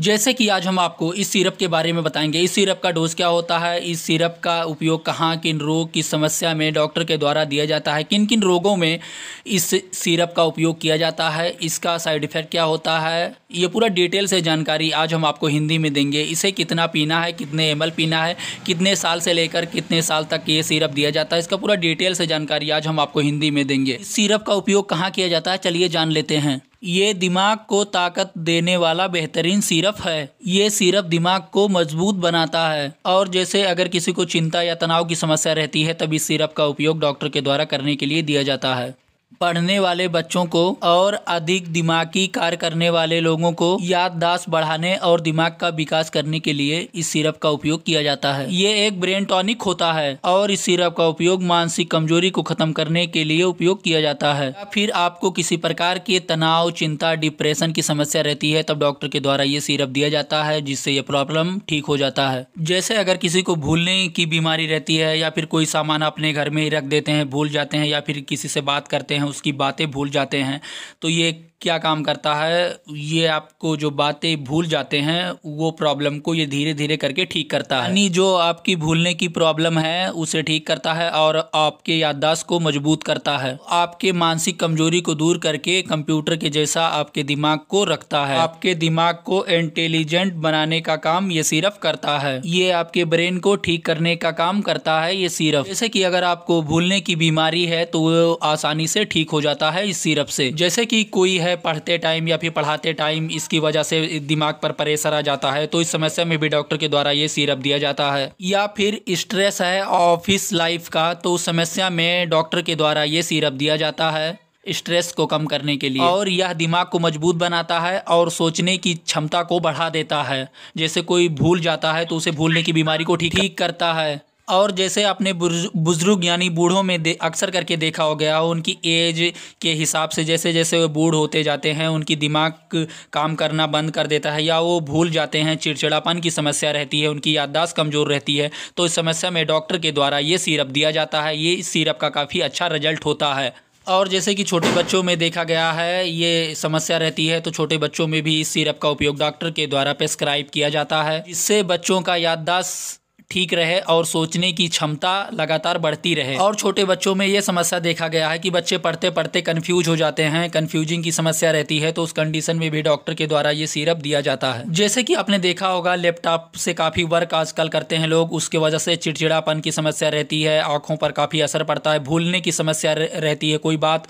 जैसे कि आज हम आपको इस सिरप के बारे में बताएंगे इस सिरप का डोज क्या होता है इस सिरप का उपयोग कहाँ किन रोग की समस्या में डॉक्टर के द्वारा दिया जाता है किन किन रोगों में इस सिरप का उपयोग किया जाता है इसका साइड इफ़ेक्ट क्या होता है ये पूरा डिटेल से जानकारी आज हम आपको हिंदी में देंगे इसे कितना पीना है कितने एम पीना है कितने साल से लेकर कितने साल तक ये सिरप दिया जाता है इसका पूरा डिटेल से जानकारी आज हम आपको हिंदी में देंगे सिरप का उपयोग कहाँ किया जाता है चलिए जान लेते हैं ये दिमाग को ताकत देने वाला बेहतरीन सिरप है ये सिरप दिमाग को मजबूत बनाता है और जैसे अगर किसी को चिंता या तनाव की समस्या रहती है तब इस सिरप का उपयोग डॉक्टर के द्वारा करने के लिए दिया जाता है पढ़ने वाले बच्चों को और अधिक दिमागी कार्य करने वाले लोगों को याददाश्त बढ़ाने और दिमाग का विकास करने के लिए इस सिरप का उपयोग किया जाता है ये एक ब्रेन टॉनिक होता है और इस सिरप का उपयोग मानसिक कमजोरी को खत्म करने के लिए उपयोग किया जाता है या फिर आपको किसी प्रकार के तनाव चिंता डिप्रेशन की समस्या रहती है तब डॉक्टर के द्वारा ये सिरप दिया जाता है जिससे ये प्रॉब्लम ठीक हो जाता है जैसे अगर किसी को भूलने की बीमारी रहती है या फिर कोई सामान अपने घर में ही रख देते हैं भूल जाते हैं या फिर किसी से बात करते हैं हैं उसकी बातें भूल जाते हैं तो ये क्या काम करता है ये आपको जो बातें भूल जाते हैं वो प्रॉब्लम को ये धीरे धीरे करके ठीक करता है यानी जो आपकी भूलने की प्रॉब्लम है उसे ठीक करता है और आपके याददाश्त को मजबूत करता है आपके मानसिक कमजोरी को दूर करके कंप्यूटर के जैसा आपके दिमाग को रखता है आपके दिमाग को इंटेलिजेंट बनाने का काम ये सिर्फ करता है ये आपके ब्रेन को ठीक करने का काम करता है ये सिरप जैसे की अगर आपको भूलने की बीमारी है तो वो आसानी से ठीक हो जाता है इस सिरप से जैसे की कोई है है पढ़ते टाइम या फिर पढ़ाते टाइम इसकी वजह से दिमाग पर प्रेशर आ जाता है तो इस समस्या में भी डॉक्टर के द्वारा ये सिरप दिया जाता है या फिर स्ट्रेस है ऑफिस लाइफ का तो उस समस्या में डॉक्टर के द्वारा ये सिरप दिया जाता है स्ट्रेस को कम करने के लिए और यह दिमाग को मजबूत बनाता है और सोचने की क्षमता को बढ़ा देता है जैसे कोई भूल जाता है तो उसे भूलने की बीमारी को ठीक करता है और जैसे आपने बुज़ुर्ग यानी बूढ़ों में दे अक्सर करके देखा हो गया उनकी एज के हिसाब से जैसे जैसे वो बूढ़ होते जाते हैं उनकी दिमाग काम करना बंद कर देता है या वो भूल जाते हैं चिड़चिड़ापन की समस्या रहती है उनकी याददाश्त कमज़ोर रहती है तो इस समस्या में डॉक्टर के द्वारा ये सिरप दिया जाता है ये सिरप का काफ़ी अच्छा रिजल्ट होता है और जैसे कि छोटे बच्चों में देखा गया है ये समस्या रहती है तो छोटे बच्चों में भी इस सिरप का उपयोग डॉक्टर के द्वारा प्रेस्क्राइब किया जाता है इससे बच्चों का याददाश्त ठीक रहे और सोचने की क्षमता लगातार बढ़ती रहे और छोटे बच्चों में यह समस्या देखा गया है कि बच्चे पढ़ते पढ़ते कन्फ्यूज हो जाते हैं कन्फ्यूजिंग की समस्या रहती है तो उस कंडीशन में भी डॉक्टर के द्वारा ये सीरप दिया जाता है जैसे कि आपने देखा होगा लैपटॉप से काफ़ी वर्क आजकल करते हैं लोग उसके वजह से चिड़चिड़ापन की समस्या रहती है आंखों पर काफ़ी असर पड़ता है भूलने की समस्या रहती है कोई बात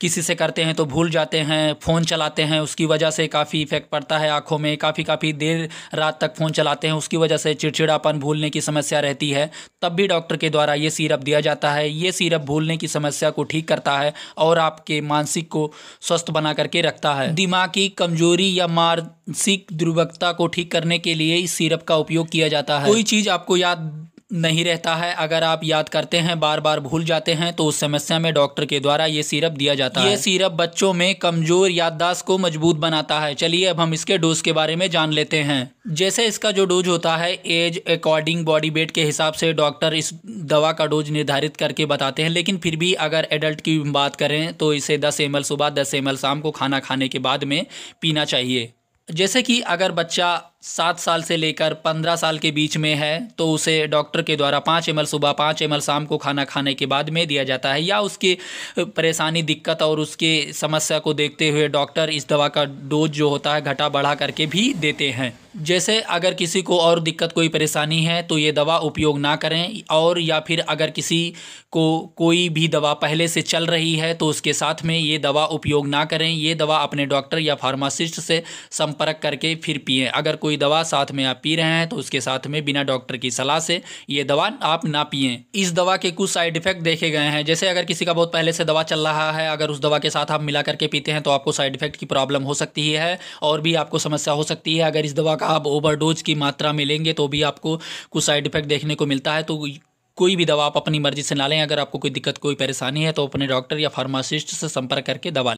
किसी से करते हैं तो भूल जाते हैं फ़ोन चलाते हैं उसकी वजह से काफ़ी इफेक्ट पड़ता है आंखों में काफ़ी काफ़ी देर रात तक फ़ोन चलाते हैं उसकी वजह से चिड़चिड़ापन भूलने की की समस्या रहती है तब भी डॉक्टर के द्वारा ये सीरप दिया जाता है ये सीरप भूलने की समस्या को ठीक करता है और आपके मानसिक को स्वस्थ बना करके रखता है दिमागी कमजोरी या मानसिक दुर्बलता को ठीक करने के लिए इस सीरप का उपयोग किया जाता है कोई चीज़ आपको याद नहीं रहता है अगर आप याद करते हैं बार बार भूल जाते हैं तो उस समस्या में डॉक्टर के द्वारा ये सिरप दिया जाता है ये सिरप बच्चों में कमजोर याददाश्त को मजबूत बनाता है चलिए अब हम इसके डोज के बारे में जान लेते हैं जैसे इसका जो डोज होता है एज अकॉर्डिंग बॉडी वेट के हिसाब से डॉक्टर इस दवा का डोज निर्धारित करके बताते हैं लेकिन फिर भी अगर एडल्ट की बात करें तो इसे दस एम सुबह दस एम शाम को खाना खाने के बाद में पीना चाहिए जैसे कि अगर बच्चा सात साल से लेकर पंद्रह साल के बीच में है तो उसे डॉक्टर के द्वारा पाँच एम सुबह पाँच एम शाम को खाना खाने के बाद में दिया जाता है या उसकी परेशानी दिक्कत और उसके समस्या को देखते हुए डॉक्टर इस दवा का डोज जो होता है घटा बढ़ा करके भी देते हैं जैसे अगर किसी को और दिक्कत कोई परेशानी है तो ये दवा उपयोग ना करें और या फिर अगर किसी को कोई भी दवा पहले से चल रही है तो उसके साथ में ये दवा उपयोग ना करें ये दवा अपने डॉक्टर या फार्मासिस्ट से संपर्क करके फिर पिए अगर कोई कोई दवा साथ में आप पी रहे हैं तो उसके साथ में बिना डॉक्टर की सलाह से ये दवा आप ना पिए इस दवा के कुछ साइड इफेक्ट देखे गए हैं जैसे अगर किसी का बहुत पहले से दवा चल रहा है अगर उस दवा के साथ आप मिला करके पीते हैं तो आपको साइड इफेक्ट की प्रॉब्लम हो सकती है और भी आपको समस्या हो सकती है अगर इस दवा का आप ओवरडोज की मात्रा में लेंगे तो भी आपको कुछ साइड इफेक्ट देखने को मिलता है तो कोई भी दवा आप अपनी मर्जी से ना लें अगर आपको कोई दिक्कत कोई परेशानी है तो अपने डॉक्टर या फार्मासिस्ट से संपर्क करके दवा